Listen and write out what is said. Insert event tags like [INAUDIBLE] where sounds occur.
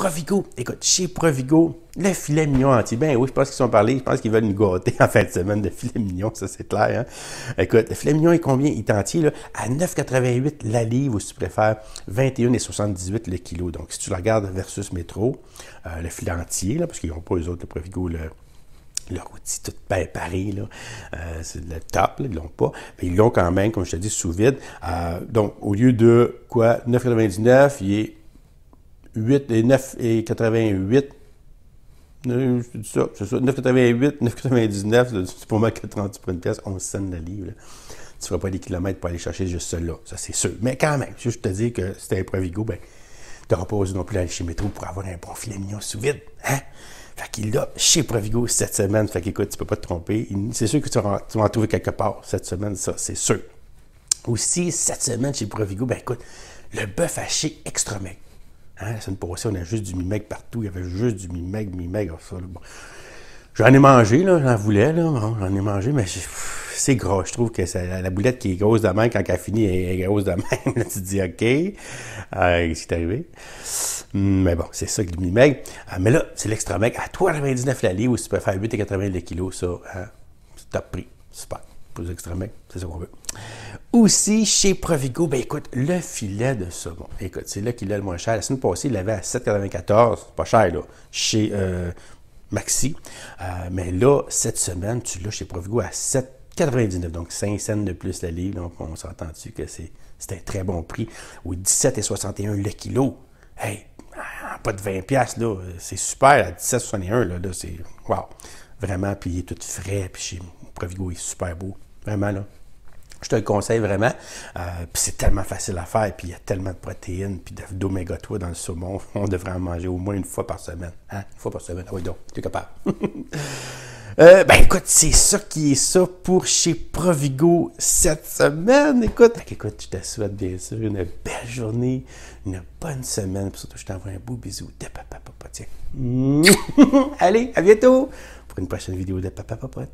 Provigo. Écoute, chez Provigo, le filet mignon entier. Ben oui, je pense qu'ils sont parlé. Je pense qu'ils veulent nous gâter en fin de semaine de filet mignon, ça c'est clair. Hein. Écoute, le filet mignon est combien? Il est entier là, à 9,88 la livre ou si tu préfères 21,78 le kilo. Donc si tu le regardes versus métro, euh, le filet entier, là, parce qu'ils n'ont pas les autres, le Provigo, le, leur outil tout préparé, là. Euh, c'est le top, là, ils l'ont pas. Mais ils l'ont quand même, comme je te dis, sous vide. Euh, donc, au lieu de quoi, 9,99, il est 8 et 9 et 88. Euh, ça, c'est ça. 9,88, 9,99, c'est pour moi que pour une pièce, 11 cents le livre. Tu ne feras pas des kilomètres pour aller chercher juste cela. ça c'est sûr. Mais quand même, je te dis que c'était un Provigo, ben, tu n'auras pas osé non plus aller chez Métro pour avoir un bon filet mignon sous vide. Hein? Fait qu'il l'a chez Provigo cette semaine. Fait qu'écoute, tu peux pas te tromper. C'est sûr que tu vas, en trouver quelque part cette semaine, ça, c'est sûr. Aussi, cette semaine chez Provigo, ben écoute, le bœuf haché extra mec Hein, c'est une semaine passée, on a juste du Mimègue partout. Il y avait juste du Mimègue, mimègue oh, Bon. J'en ai mangé, là, j'en voulais, là, j'en ai mangé, mais c'est gros. Je trouve que la boulette qui est grosse de même, quand elle finit, elle est grosse de [LAUGHS] même. tu te dis, OK, euh, c'est arrivé. Hum, mais bon, c'est ça que le Mimègue. Ah, mais là, c'est l'extra mec à 3,99 la livre tu peux faire 8,80 le kilo, ça, hein, top prix. Super. Plus extrême, c'est ça qu'on veut. Aussi, chez Provigo, ben écoute, le filet de saumon. Écoute, c'est là qu'il est le moins cher. La semaine passée, il l'avait à 7,94. Pas cher, là. Chez euh, Maxi. Euh, mais là, cette semaine, tu l'as chez Provigo à 7,99. Donc, 5 cents de plus la livre. Donc, on s'entend dessus que c'est un très bon prix. Ou 17,61 le kilo. Hey, ah, pas de 20$, là. C'est super. À 17,61, là, c'est. Wow! Vraiment, puis il est tout frais. Puis chez Provigo est super beau. Vraiment, là. Je te le conseille vraiment. Euh, puis c'est tellement facile à faire. Puis il y a tellement de protéines, puis d'oméga 3 dans le saumon. [LAUGHS] On devrait en manger au moins une fois par semaine. Hein? Une fois par semaine. Ah oui, donc, tu es capable. [LAUGHS] Euh, ben écoute, c'est ça qui est ça pour chez Provigo cette semaine. Écoute, écoute, je te souhaite bien sûr une belle journée, une bonne semaine. Puis surtout, je t'envoie un beau bisou de Papa Papa. Tiens. [LAUGHS] Allez, à bientôt pour une prochaine vidéo de Papa Papa.